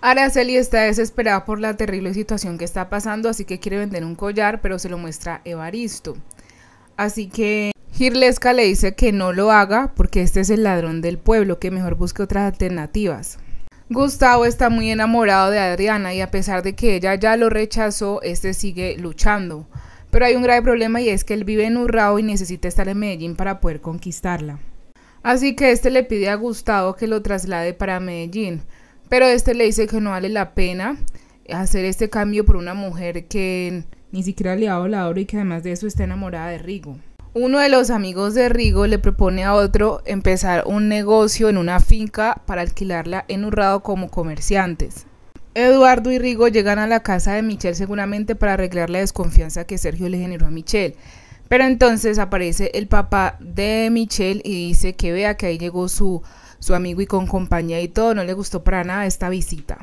Araceli está desesperada por la terrible situación que está pasando, así que quiere vender un collar, pero se lo muestra Evaristo. Así que Girlesca le dice que no lo haga porque este es el ladrón del pueblo, que mejor busque otras alternativas. Gustavo está muy enamorado de Adriana y a pesar de que ella ya lo rechazó, este sigue luchando. Pero hay un grave problema y es que él vive en Urrao y necesita estar en Medellín para poder conquistarla. Así que este le pide a Gustavo que lo traslade para Medellín, pero este le dice que no vale la pena hacer este cambio por una mujer que ni siquiera le ha hablado y que además de eso está enamorada de Rigo. Uno de los amigos de Rigo le propone a otro empezar un negocio en una finca para alquilarla en Urrado como comerciantes. Eduardo y Rigo llegan a la casa de Michelle seguramente para arreglar la desconfianza que Sergio le generó a Michelle. Pero entonces aparece el papá de Michelle y dice que vea que ahí llegó su, su amigo y con compañía y todo, no le gustó para nada esta visita.